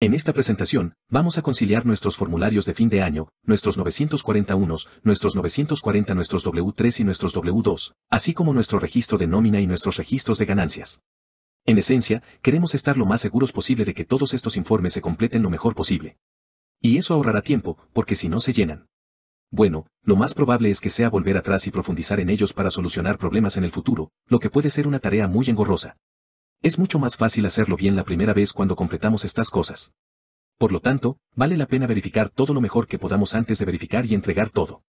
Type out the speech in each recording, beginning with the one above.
En esta presentación, vamos a conciliar nuestros formularios de fin de año, nuestros 941, nuestros 940, nuestros W3 y nuestros W2, así como nuestro registro de nómina y nuestros registros de ganancias. En esencia, queremos estar lo más seguros posible de que todos estos informes se completen lo mejor posible. Y eso ahorrará tiempo, porque si no se llenan. Bueno, lo más probable es que sea volver atrás y profundizar en ellos para solucionar problemas en el futuro, lo que puede ser una tarea muy engorrosa. Es mucho más fácil hacerlo bien la primera vez cuando completamos estas cosas. Por lo tanto, vale la pena verificar todo lo mejor que podamos antes de verificar y entregar todo.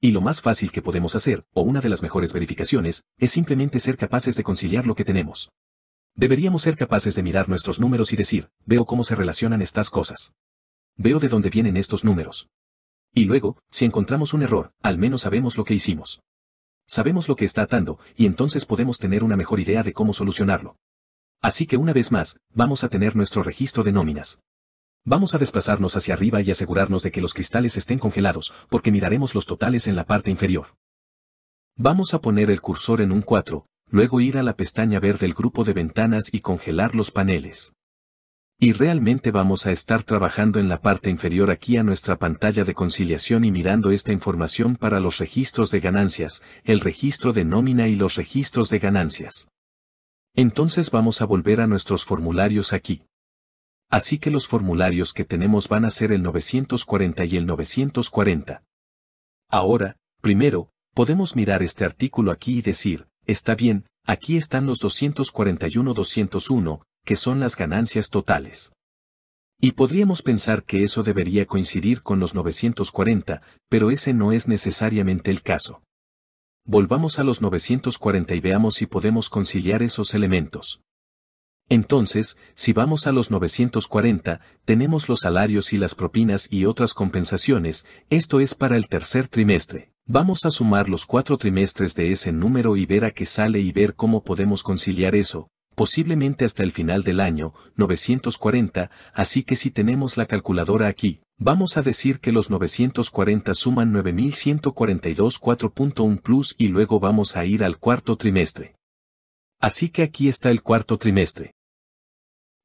Y lo más fácil que podemos hacer, o una de las mejores verificaciones, es simplemente ser capaces de conciliar lo que tenemos. Deberíamos ser capaces de mirar nuestros números y decir, veo cómo se relacionan estas cosas. Veo de dónde vienen estos números. Y luego, si encontramos un error, al menos sabemos lo que hicimos. Sabemos lo que está atando, y entonces podemos tener una mejor idea de cómo solucionarlo. Así que una vez más, vamos a tener nuestro registro de nóminas. Vamos a desplazarnos hacia arriba y asegurarnos de que los cristales estén congelados, porque miraremos los totales en la parte inferior. Vamos a poner el cursor en un 4, luego ir a la pestaña verde del grupo de ventanas y congelar los paneles. Y realmente vamos a estar trabajando en la parte inferior aquí a nuestra pantalla de conciliación y mirando esta información para los registros de ganancias, el registro de nómina y los registros de ganancias. Entonces vamos a volver a nuestros formularios aquí. Así que los formularios que tenemos van a ser el 940 y el 940. Ahora, primero, podemos mirar este artículo aquí y decir, está bien, aquí están los 241-201, que son las ganancias totales. Y podríamos pensar que eso debería coincidir con los 940, pero ese no es necesariamente el caso. Volvamos a los 940 y veamos si podemos conciliar esos elementos. Entonces, si vamos a los 940, tenemos los salarios y las propinas y otras compensaciones, esto es para el tercer trimestre. Vamos a sumar los cuatro trimestres de ese número y ver a qué sale y ver cómo podemos conciliar eso, posiblemente hasta el final del año, 940, así que si tenemos la calculadora aquí, Vamos a decir que los 940 suman 9142 4.1 plus y luego vamos a ir al cuarto trimestre. Así que aquí está el cuarto trimestre.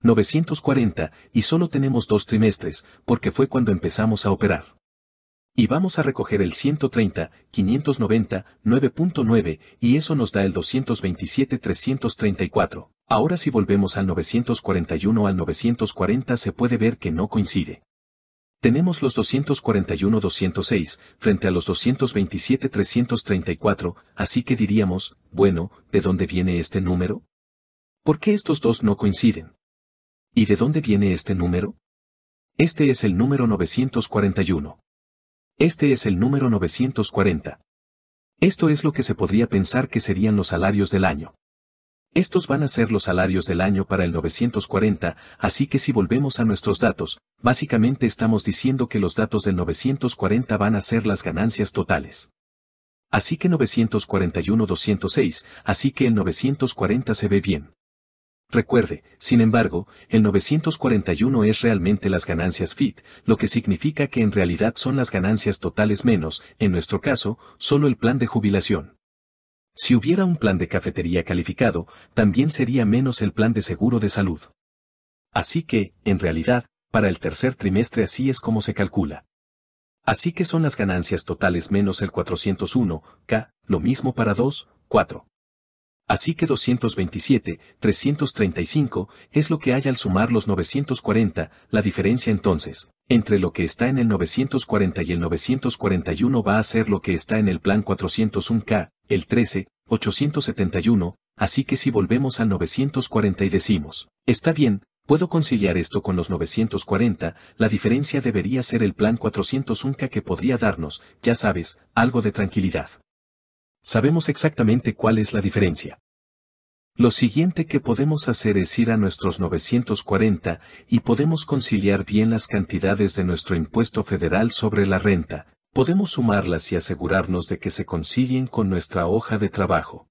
940, y solo tenemos dos trimestres, porque fue cuando empezamos a operar. Y vamos a recoger el 130, 590, 9.9, y eso nos da el 227, 334. Ahora si volvemos al 941 al 940 se puede ver que no coincide. Tenemos los 241-206 frente a los 227-334, así que diríamos, bueno, ¿de dónde viene este número? ¿Por qué estos dos no coinciden? ¿Y de dónde viene este número? Este es el número 941. Este es el número 940. Esto es lo que se podría pensar que serían los salarios del año. Estos van a ser los salarios del año para el 940, así que si volvemos a nuestros datos, básicamente estamos diciendo que los datos del 940 van a ser las ganancias totales. Así que 941-206, así que el 940 se ve bien. Recuerde, sin embargo, el 941 es realmente las ganancias FIT, lo que significa que en realidad son las ganancias totales menos, en nuestro caso, solo el plan de jubilación. Si hubiera un plan de cafetería calificado, también sería menos el plan de seguro de salud. Así que, en realidad, para el tercer trimestre así es como se calcula. Así que son las ganancias totales menos el 401K, lo mismo para 2, 4. Así que 227, 335 es lo que hay al sumar los 940, la diferencia entonces, entre lo que está en el 940 y el 941 va a ser lo que está en el plan 401K, el 13, 871, así que si volvemos al 940 y decimos, está bien, puedo conciliar esto con los 940, la diferencia debería ser el plan 401K que podría darnos, ya sabes, algo de tranquilidad. Sabemos exactamente cuál es la diferencia. Lo siguiente que podemos hacer es ir a nuestros 940 y podemos conciliar bien las cantidades de nuestro impuesto federal sobre la renta, podemos sumarlas y asegurarnos de que se concilien con nuestra hoja de trabajo.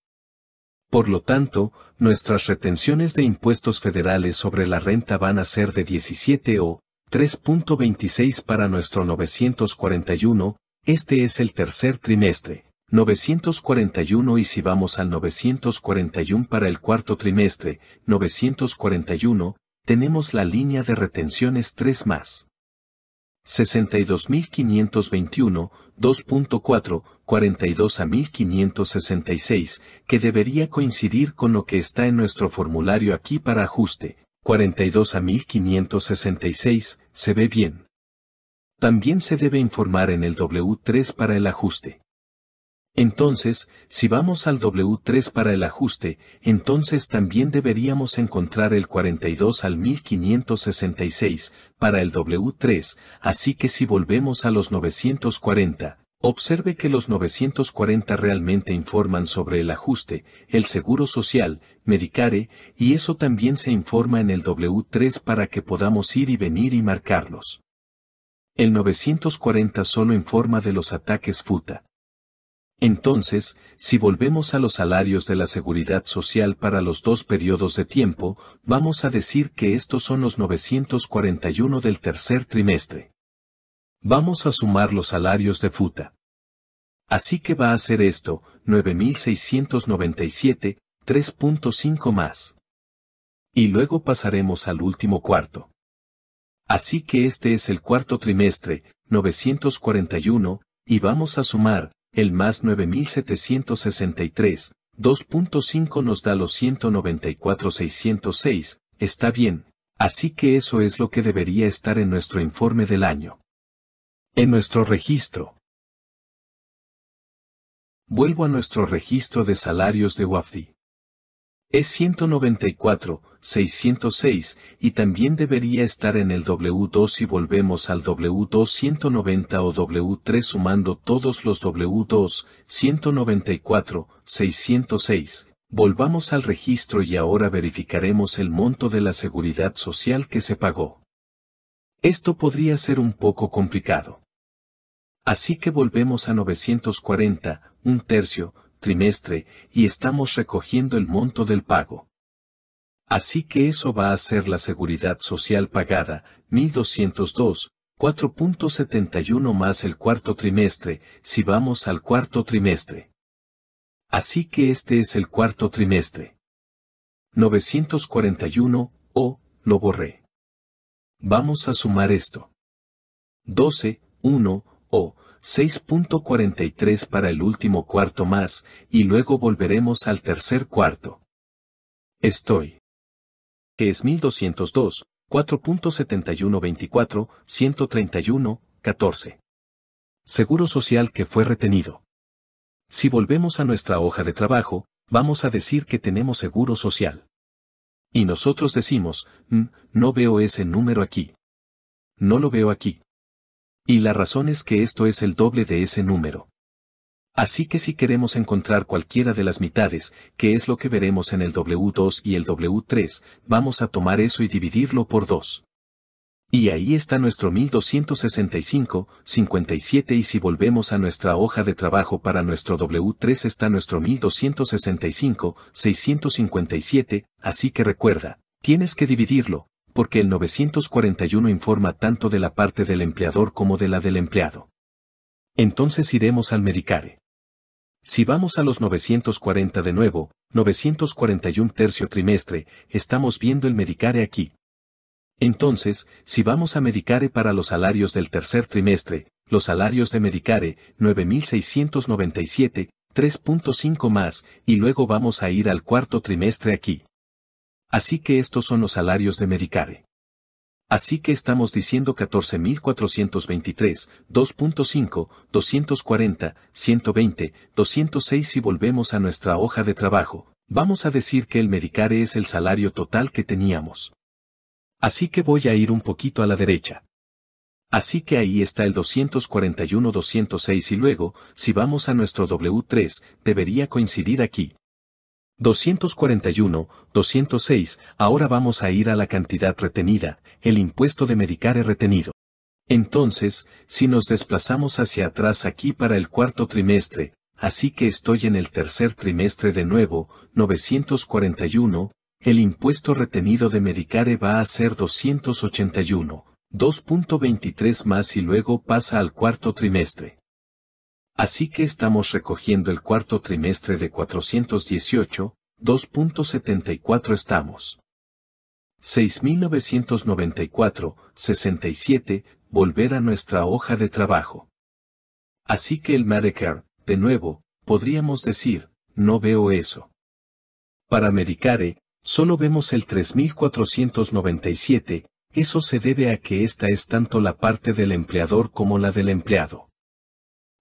Por lo tanto, nuestras retenciones de impuestos federales sobre la renta van a ser de 17 o 3.26 para nuestro 941, este es el tercer trimestre, 941 y si vamos al 941 para el cuarto trimestre, 941, tenemos la línea de retenciones 3 más. 62521, 2.4, 42 a 1566, que debería coincidir con lo que está en nuestro formulario aquí para ajuste, 42 a 1566, se ve bien. También se debe informar en el W3 para el ajuste. Entonces, si vamos al W3 para el ajuste, entonces también deberíamos encontrar el 42 al 1566 para el W3, así que si volvemos a los 940, observe que los 940 realmente informan sobre el ajuste, el seguro social, Medicare, y eso también se informa en el W3 para que podamos ir y venir y marcarlos. El 940 solo informa de los ataques FUTA. Entonces, si volvemos a los salarios de la seguridad social para los dos periodos de tiempo, vamos a decir que estos son los 941 del tercer trimestre. Vamos a sumar los salarios de FUTA. Así que va a ser esto, 9.697, 3.5 más. Y luego pasaremos al último cuarto. Así que este es el cuarto trimestre, 941, y vamos a sumar, el más 9763, 2.5 nos da los 194.606, está bien, así que eso es lo que debería estar en nuestro informe del año. En nuestro registro. Vuelvo a nuestro registro de salarios de WAFDI. Es 194, 606, y también debería estar en el W2 si volvemos al W2 190 o W3 sumando todos los W2, 194, 606. Volvamos al registro y ahora verificaremos el monto de la seguridad social que se pagó. Esto podría ser un poco complicado. Así que volvemos a 940, un tercio, trimestre, y estamos recogiendo el monto del pago. Así que eso va a ser la seguridad social pagada, 1202, 4.71 más el cuarto trimestre, si vamos al cuarto trimestre. Así que este es el cuarto trimestre. 941, o, lo borré. Vamos a sumar esto. 12, 1, o 6.43 para el último cuarto más, y luego volveremos al tercer cuarto. Estoy que es 1202, 4.7124, 131, 14. Seguro Social que fue retenido. Si volvemos a nuestra hoja de trabajo, vamos a decir que tenemos seguro social. Y nosotros decimos, mm, no veo ese número aquí. No lo veo aquí. Y la razón es que esto es el doble de ese número. Así que si queremos encontrar cualquiera de las mitades, que es lo que veremos en el W2 y el W3, vamos a tomar eso y dividirlo por 2. Y ahí está nuestro 1265, 57 y si volvemos a nuestra hoja de trabajo para nuestro W3 está nuestro 1265, 657, así que recuerda, tienes que dividirlo, porque el 941 informa tanto de la parte del empleador como de la del empleado. Entonces iremos al Medicare. Si vamos a los 940 de nuevo, 941 tercio trimestre, estamos viendo el Medicare aquí. Entonces, si vamos a Medicare para los salarios del tercer trimestre, los salarios de Medicare, 9.697, 3.5 más, y luego vamos a ir al cuarto trimestre aquí. Así que estos son los salarios de Medicare. Así que estamos diciendo 14.423, 2.5, 240, 120, 206 y volvemos a nuestra hoja de trabajo, vamos a decir que el Medicare es el salario total que teníamos. Así que voy a ir un poquito a la derecha. Así que ahí está el 241-206 y luego, si vamos a nuestro W3, debería coincidir aquí, 241, 206, ahora vamos a ir a la cantidad retenida, el impuesto de Medicare retenido. Entonces, si nos desplazamos hacia atrás aquí para el cuarto trimestre, así que estoy en el tercer trimestre de nuevo, 941, el impuesto retenido de Medicare va a ser 281, 2.23 más y luego pasa al cuarto trimestre. Así que estamos recogiendo el cuarto trimestre de 418, 2.74 estamos. 6.994, 67, volver a nuestra hoja de trabajo. Así que el Medicare, de nuevo, podríamos decir, no veo eso. Para Medicare, solo vemos el 3.497, eso se debe a que esta es tanto la parte del empleador como la del empleado.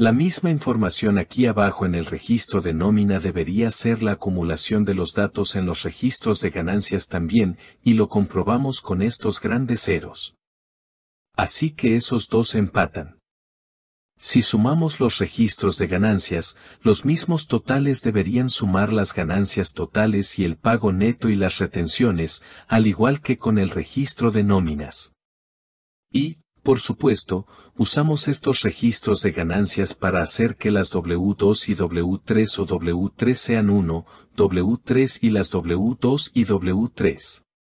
La misma información aquí abajo en el registro de nómina debería ser la acumulación de los datos en los registros de ganancias también, y lo comprobamos con estos grandes ceros. Así que esos dos empatan. Si sumamos los registros de ganancias, los mismos totales deberían sumar las ganancias totales y el pago neto y las retenciones, al igual que con el registro de nóminas. Y, por supuesto, usamos estos registros de ganancias para hacer que las W2 y W3 o W3 sean 1, W3 y las W2 y W3.